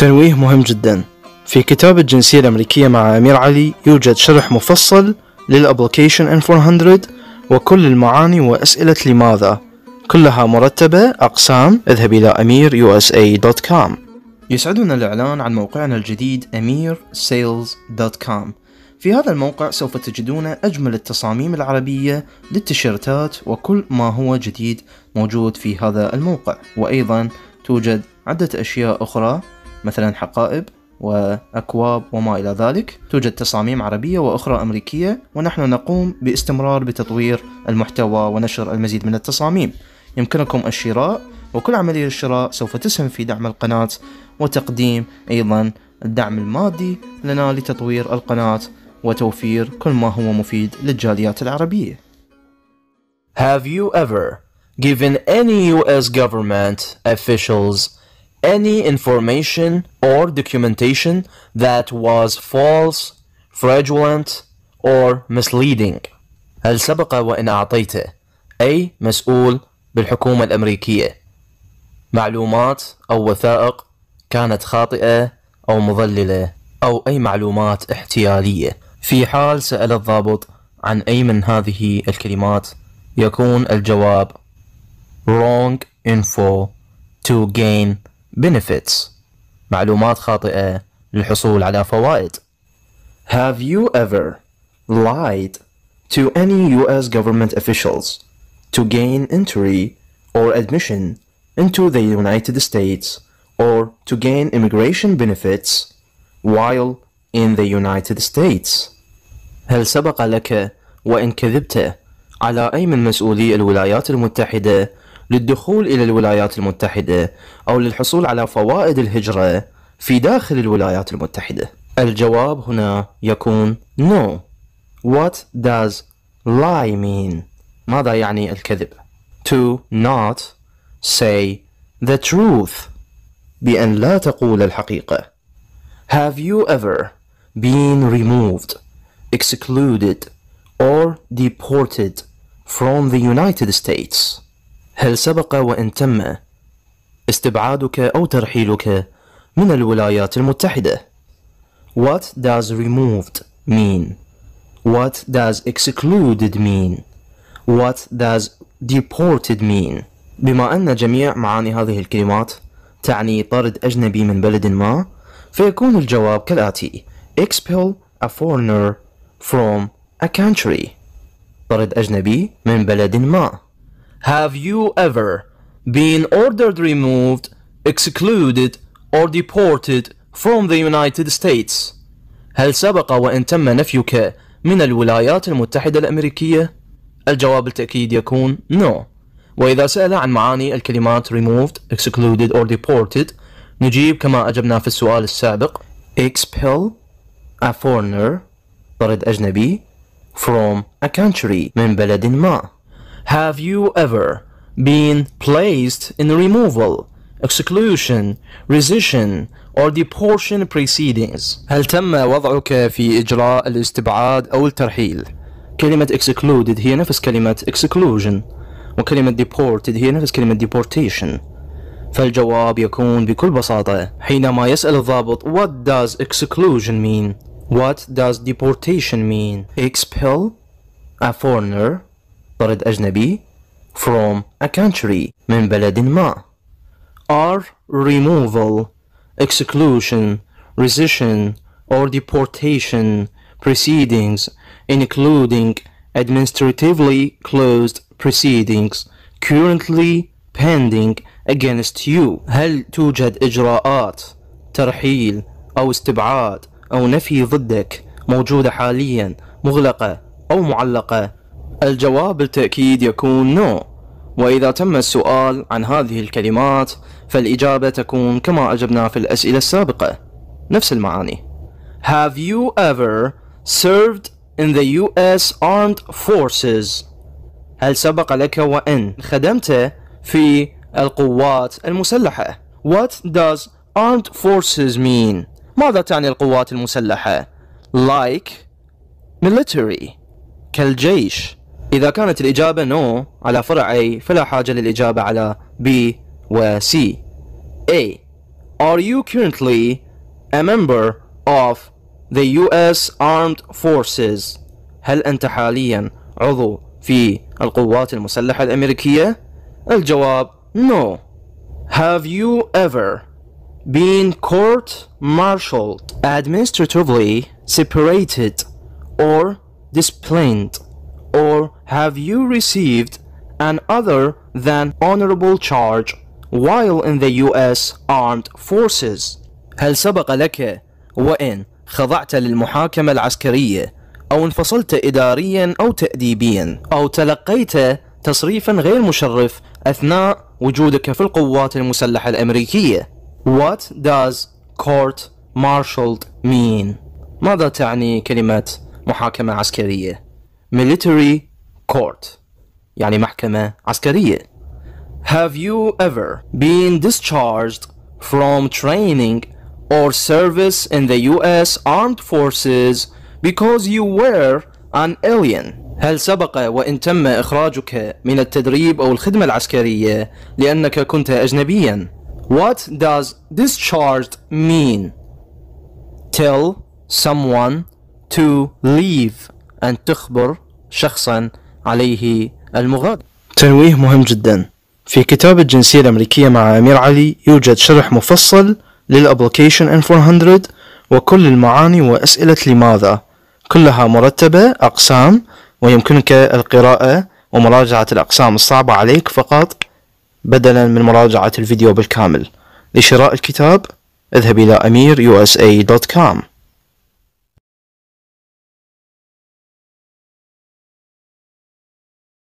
تنويه مهم جدا في كتاب الجنسية الأمريكية مع أمير علي يوجد شرح مفصل للأبليكيشن n 400 وكل المعاني وأسئلة لماذا كلها مرتبة أقسام اذهب إلى أمير USA.com إيه يسعدنا الإعلان عن موقعنا الجديد أمير Sales.com في هذا الموقع سوف تجدون أجمل التصاميم العربية للتيشيرتات وكل ما هو جديد موجود في هذا الموقع وأيضا توجد عدة أشياء أخرى مثلا حقائب وأكواب وما إلى ذلك توجد تصاميم عربية وأخرى أمريكية ونحن نقوم باستمرار بتطوير المحتوى ونشر المزيد من التصاميم يمكنكم الشراء وكل عملية الشراء سوف تسهم في دعم القناة وتقديم أيضا الدعم المادي لنا لتطوير القناة وتوفير كل ما هو مفيد للجاليات العربية Have you ever given any US government officials any information or documentation that was false, fraudulent, or misleading. هل سبق وإن أعطيته أي مسؤول بالحكومة الأمريكية معلومات أو وثائق كانت خاطئة أو مضللة أو أي معلومات احتيالية في حال سأل الضابط عن أي من هذه الكلمات يكون الجواب wrong info to gain benefits معلومات خاطئة للحصول على فوائد Have you ever lied to any US government officials to gain entry or admission into the United States or to gain immigration benefits while in the United States هل سبق لك وإن كذبت على أي من مسؤولي الولايات المتحدة للدخول إلى الولايات المتحدة أو للحصول على فوائد الهجرة في داخل الولايات المتحدة؟ الجواب هنا يكون no. What does lie mean? ماذا يعني الكذب؟ To not say the truth بأن لا تقول الحقيقة. Have you ever been removed, excluded, or deported from the United States? هل سبق وإن تم استبعادك أو ترحيلك من الولايات المتحدة؟ What does removed mean? What does excluded mean? What does deported mean? بما أن جميع معاني هذه الكلمات تعني طرد أجنبي من بلد ما فيكون الجواب كالآتي Expel a foreigner from a country طرد أجنبي من بلد ما Have you ever been ordered removed, excluded, or deported from the United States? هل سبق وأن تم نفيك من الولايات المتحدة الأمريكية؟ الجواب التأكيد يكون no. وإذا سأل عن معاني الكلمات removed, excluded or deported نجيب كما أجبنا في السؤال السابق expel a foreigner طرد أجنبي from a country من بلد ما have you ever been placed in removal, exclusion, rescission, or deportation proceedings. هل تم وضعك في إجراء الاستبعاد أو الترحيل؟ كلمة excluded هي نفس كلمة exclusion وكلمة deported هي نفس كلمة deportation فالجواب يكون بكل بساطة حينما يسأل الضابط What does exclusion mean? What does deportation mean? Expel a foreigner طرد أجنبي from a country من بلد ما are removal exclusion rescission or deportation proceedings including administratively closed proceedings currently pending against you هل توجد إجراءات ترحيل أو استبعاد أو نفي ضدك موجودة حاليا مغلقة أو معلقة الجواب بالتأكيد يكون نو وإذا تم السؤال عن هذه الكلمات فالإجابة تكون كما أجبنا في الأسئلة السابقة نفس المعاني Have you ever served in the US Armed Forces هل سبق لك وأن خدمت في القوات المسلحة What does armed forces mean ماذا تعني القوات المسلحة like military كالجيش إذا كانت الإجابة نو على فرع A فلا حاجة للإجابة على B و C. A. Are you currently a member of the US Armed Forces? هل أنت حاليا عضو في القوات المسلحة الأمريكية؟ الجواب no. Have you ever been court-martialed, administratively separated or disciplined? or have you received an other than honorable charge while in the US armed forces هل سبق لك وإن خضعت للمحاكمة العسكرية أو انفصلت إداريا أو تأديبيا أو تلقيت تصريفا غير مشرف أثناء وجودك في القوات المسلحة الأمريكية What does court martialed mean؟ ماذا تعني كلمة محاكمة عسكرية؟ military court يعني محكمة عسكرية Have you ever been discharged from training or service in the US Armed Forces because you were an alien هل سبق وإن تم إخراجك من التدريب أو الخدمة العسكرية لأنك كنت أجنبيا What does discharged mean? Tell someone to leave أن تخبر شخصا عليه المغادرة تنويه مهم جدا في كتاب الجنسية الأمريكية مع أمير علي يوجد شرح مفصل للأبليكيشن N400 وكل المعاني وأسئلة لماذا كلها مرتبة أقسام ويمكنك القراءة ومراجعة الأقسام الصعبة عليك فقط بدلا من مراجعة الفيديو بالكامل لشراء الكتاب اذهب إلى أمير usa.com